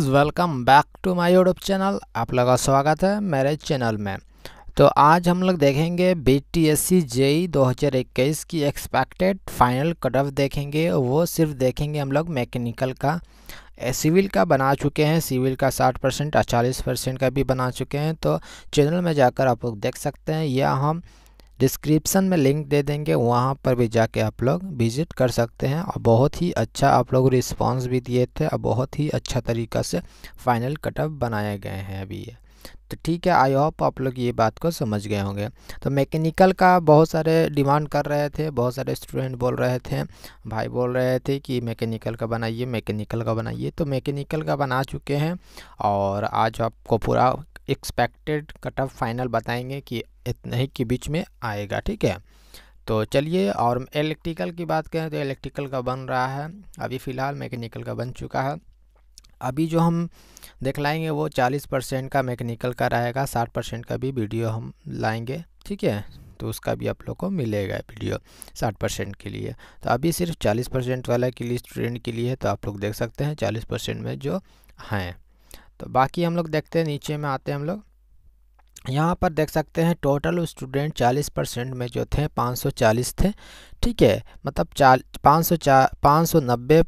friends welcome back to my YouTube channel आप लोग का स्वागत है मेरे चैनल में तो आज हम लोग देखेंगे B T S C JE दो हज़ार इक्कीस की एक्सपेक्टेड फाइनल कट ऑफ देखेंगे वो सिर्फ देखेंगे हम लोग मैकेनिकल का सिविल का बना चुके हैं सिविल का 60 परसेंट और चालीस परसेंट का भी बना चुके हैं तो चैनल में जाकर आप लोग देख सकते हैं या हम डिस्क्रिप्सन में लिंक दे देंगे वहाँ पर भी जाके आप लोग विज़िट कर सकते हैं और बहुत ही अच्छा आप लोग रिस्पांस भी दिए थे और बहुत ही अच्छा तरीका से फाइनल कटअप बनाए गए हैं अभी ये तो ठीक है आई होप आप लोग ये बात को समझ गए होंगे तो मैकेनिकल का बहुत सारे डिमांड कर रहे थे बहुत सारे स्टूडेंट बोल रहे थे भाई बोल रहे थे कि मैकेनिकल का बनाइए मैकेनिकल का बनाइए तो मैकेनिकल का बना चुके हैं और आज आपको पूरा एक्सपेक्टेड कट ऑफ फाइनल बताएंगे कि इतने ही के बीच में आएगा ठीक है तो चलिए और इलेक्ट्रिकल की बात करें तो इलेक्ट्रिकल का बन रहा है अभी फ़िलहाल मैकेनिकल का बन चुका है अभी जो हम दिखलाएंगे वो चालीस परसेंट का मैकेनिकल का रहेगा साठ परसेंट का भी वीडियो हम लाएंगे ठीक है तो उसका भी आप लोग को मिलेगा वीडियो साठ परसेंट के लिए तो अभी सिर्फ चालीस परसेंट वाला के लिए स्टूडेंट के लिए तो आप लोग देख सकते हैं चालीस परसेंट में जो हैं तो बाकी हम लोग देखते हैं नीचे में आते हैं हम लोग यहाँ पर देख सकते हैं टोटल स्टूडेंट 40 परसेंट में जो थे 540 थे ठीक है मतलब चाल पाँच सौ पाँच सौ नब्बे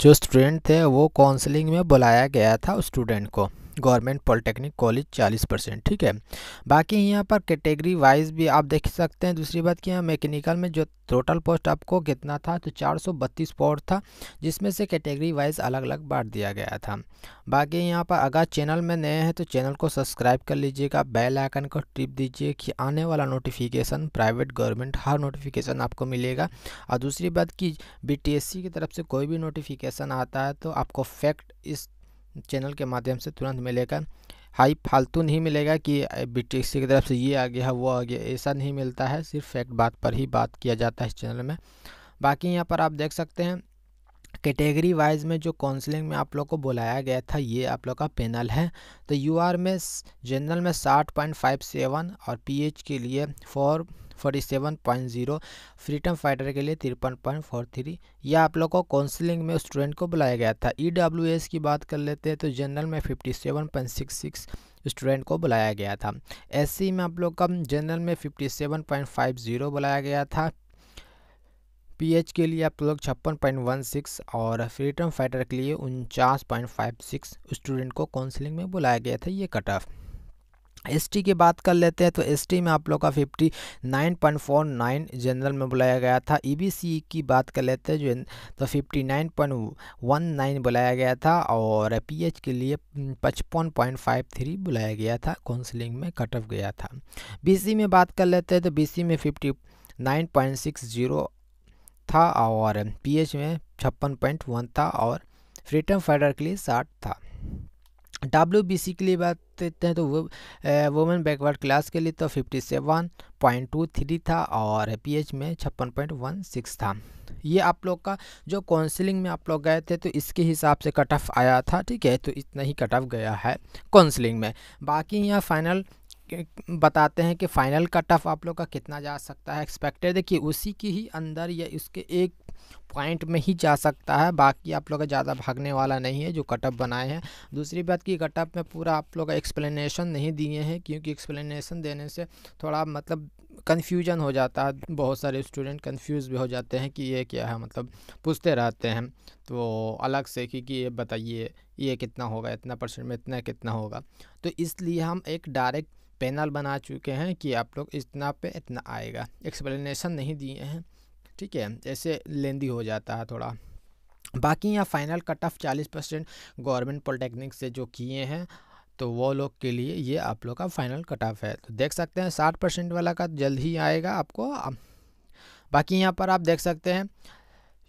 जो स्टूडेंट थे वो काउंसलिंग में बुलाया गया था उस स्टूडेंट को गवर्नमेंट पॉलिटेक्निक कॉलेज चालीस परसेंट ठीक है बाकी यहाँ पर कैटेगरी वाइज भी आप देख सकते हैं दूसरी बात कि यहाँ मैकेनिकल में जो टोटल पोस्ट आपको कितना था तो चार सौ बत्तीस पोस्ट था जिसमें से कैटेगरी वाइज अलग अलग बांट दिया गया था बाकी यहाँ पर अगर चैनल में नए हैं तो चैनल को सब्सक्राइब कर लीजिएगा बेल आइकन को टिप दीजिए कि आने वाला नोटिफिकेशन प्राइवेट गवर्नमेंट हर नोटिफिकेशन आपको मिलेगा और दूसरी बात कि बी की तरफ से कोई भी नोटिफिकेशन आता है तो आपको फैक्ट इस चैनल के माध्यम से तुरंत मिलेगा हाई फालतू नहीं मिलेगा कि बी की तरफ से ये आ गया वो आ गया ऐसा नहीं मिलता है सिर्फ फैक्ट बात पर ही बात किया जाता है इस चैनल में बाकी यहाँ पर आप देख सकते हैं कैटेगरी वाइज में जो काउंसलिंग में आप लोग को बुलाया गया था ये आप लोग का पैनल है तो यूआर में जनरल में साठ पॉइंट फाइव सेवन और पीएच के लिए four forty seven point zero freedom fighter के लिए तिरपन पॉइंट फोर थ्री यह आप लोग को काउंसलिंग में स्टूडेंट को बुलाया गया था ई डब्ल्यू एस की बात कर लेते हैं तो जनरल में fifty seven point six six student को बुलाया गया था एस में आप लोग का जनरल में fifty seven point five zero बुलाया गया था पी के लिए आप लोग छप्पन पॉइंट वन सिक्स और फ्रीडम फाइटर के लिए उनचास पॉइंट फाइव सिक्स स्टूडेंट को काउंसलिंग में बुलाया गया था ये कट ऑफ एसटी की बात कर लेते हैं तो एसटी में आप लोग का fifty nine point four nine general में बुलाया गया था ईबीसी e की बात कर लेते हैं जो तो fifty nine point one nine बुलाया गया था और पीएच के लिए पचपन पॉइंट फाइव थ्री बुलाया गया था काउंसलिंग में कट ऑफ गया था बीसी में बात कर लेते हैं तो बीसी में fifty nine point six zero था और पीएच में छप्पन पॉइंट वन था और फ्रीडम फाइटर के लिए साठ था डब्ल्यू बी सी के लिए बात देते हैं तो वो वुमेन बैकवर्ड क्लास के लिए तो fifty seven point two three था और पी एच में छप्पन पॉइंट वन सिक्स था ये आप लोग का जो काउंसलिंग में आप लोग गए थे तो इसके हिसाब से कट ऑफ आया था ठीक है तो इतना ही कट ऑफ गया है काउंसलिंग में बाकी यहाँ फाइनल बताते हैं कि फाइनल कट ऑफ आप लोग का कितना जा सकता है एक्सपेक्टेड देखिए उसी के ही अंदर या उसके एक पॉइंट में ही जा सकता है बाकी आप लोग का ज़्यादा भागने वाला नहीं है जो कटअप बनाए हैं दूसरी बात कि कटअप में पूरा आप लोग का एक्सप्लेनेशन नहीं दिए हैं क्योंकि एक्सप्लेनेशन देने से थोड़ा मतलब कन्फ्यूजन हो जाता है बहुत सारे स्टूडेंट कन्फ्यूज भी हो जाते हैं कि ये क्या है मतलब पूछते रहते हैं तो अलग से कि, कि ये बताइए ये कितना होगा इतना परसेंट में इतना कितना होगा तो इसलिए हम एक डायरेक्ट पैनल बना चुके हैं कि आप लोग इतना पे इतना आएगा एक्सप्लेनेशन नहीं दिए हैं ठीक है ऐसे लेंदी हो जाता है थोड़ा बाकी यहाँ फाइनल कट ऑफ चालीस परसेंट गवर्नमेंट पॉलिटेक्निक से जो किए हैं तो वो लोग के लिए ये आप लोग का फाइनल कट ऑफ है तो देख सकते हैं साठ परसेंट वाला का जल्द ही आएगा आपको बाकी यहाँ पर आप देख सकते हैं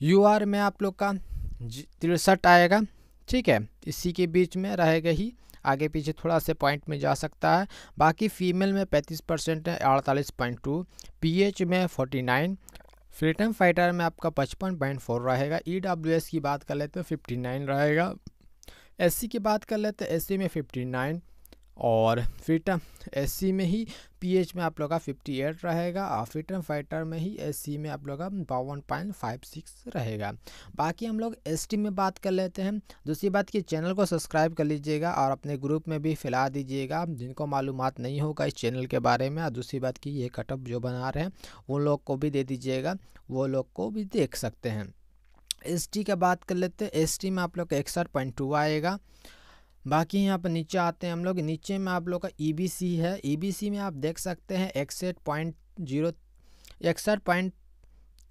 यू आर में आप लोग का तिरसठ आएगा ठीक है इसी के बीच में रहेगा ही आगे पीछे थोड़ा से पॉइंट में जा सकता है बाकी फीमेल में 35 परसेंट है अड़तालीस पॉइंट टू पी में 49 फ्रीडम फाइटर में आपका पचपन पॉइंट फोर रहेगा ई डब्ल्यू एस की बात कर लेते हैं फिफ्टी नाइन रहेगा एस सी की बात कर लेते हैं एस सी में फिफ्टी नाइन और फ्री एस में ही पीएच में आप लोग का 58 रहेगा और फ्रीडम फाइटर में ही एस में आप लोग का बावन पॉइंट फाइव सिक्स रहेगा बाकी हम लोग एस में बात कर लेते हैं दूसरी बात कि चैनल को सब्सक्राइब कर लीजिएगा और अपने ग्रुप में भी फैला दीजिएगा जिनको मालूम नहीं होगा इस चैनल के बारे में और दूसरी बात कि ये कटअप जो बना रहे हैं उन लोग को भी दे दीजिएगा वो लोग को भी देख सकते हैं एस का बात कर लेते हैं एस में आप लोग का इकसठ पॉइंट टू आएगा बाकी यहाँ पर नीचे आते हैं हम लोग नीचे में आप लोग का ई e है ई e में आप देख सकते हैं इकसठ पॉइंट जीरो इकसठ पॉइंट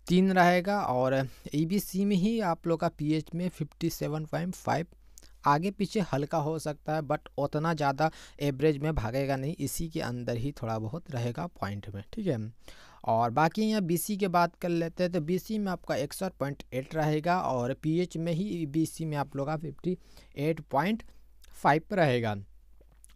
तीन रहेगा और ई e में ही आप लोग का पी में फिफ्टी सेवन पॉइंट फाइव आगे पीछे हल्का हो सकता है बट उतना ज़्यादा एवरेज में भागेगा नहीं इसी के अंदर ही थोड़ा बहुत रहेगा पॉइंट में ठीक है और बाकी यहाँ सी के बात कर लेते हैं तो सी में आपका इकसठ पॉइंट एट रहेगा और एच में ही सी में आप लोग का फिफ्टी एट पॉइंट फाइव पर रहेगा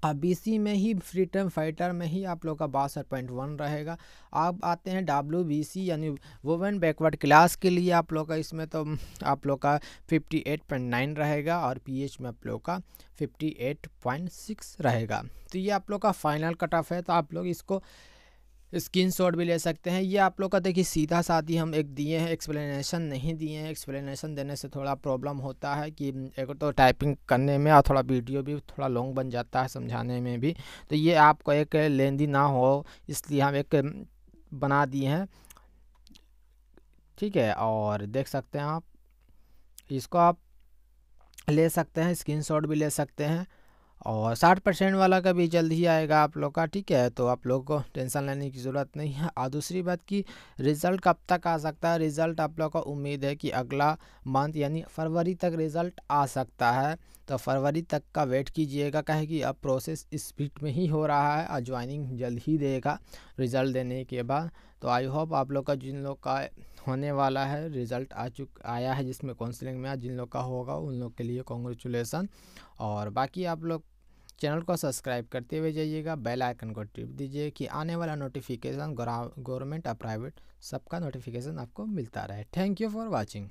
अब बीसी में ही फ्री टर्म फाइटर में ही आप लोग का बासठ पॉइंट वन रहेगा आप आते हैं डब्ल्यू बी सी यानी वुमेन बैकवर्ड क्लास के लिए आप लोग का इसमें तो आप लोग का फिफ्टी एट पॉइंट नाइन रहेगा और पी एच में आप लोग का फिफ्टी एट पॉइंट सिक्स रहेगा तो ये आप लोग का फाइनल कट ऑफ है तो आप लोग इसको स्क्रीन शॉट भी ले सकते हैं ये आप लोग का देखिए सीधा साथ हम एक दिए हैं एक्सप्लेनेशन नहीं दिए हैं एक्सप्लेनेशन देने से थोड़ा प्रॉब्लम होता है कि हम्म, एक तो टाइपिंग करने में और थोड़ा वीडियो भी थोड़ा लॉन्ग बन जाता है समझाने में भी तो ये आपको एक लेंदी ना हो इसलिए हम एक हम्म, बना दिए हैं ठीक है और देख सकते हैं आप इसको आप ले सकते हैं स्क्रीनशॉट भी ले सकते हैं और साठ परसेंट वाला का भी जल्द ही आएगा आप लोग का ठीक है तो आप लोग को टेंशन लेने की ज़रूरत नहीं है और दूसरी बात कि रिज़ल्ट कब तक आ सकता है रिज़ल्ट आप लोग का उम्मीद है कि अगला मंथ यानी फरवरी तक रिज़ल्ट आ सकता है तो फरवरी तक का वेट कीजिएगा कहे कि अब प्रोसेस स्पीड में ही हो रहा है और ज्वाइनिंग जल्द ही देगा रिज़ल्ट देने के बाद तो आई होप आप लोग का जिन लोग का होने वाला है रिज़ल्ट आ चुक आया है जिसमें काउंसलिंग में जिन लोग का होगा उन लोग के लिए कॉन्ग्रेचुलेसन और बाकी आप लोग चैनल को सब्सक्राइब करते हुए जाइएगा बेल आइकन को टिप दीजिए कि आने वाला नोटिफिकेशन गवर्नमेंट और प्राइवेट सबका नोटिफिकेशन आपको मिलता रहे थैंक यू फॉर वॉचिंग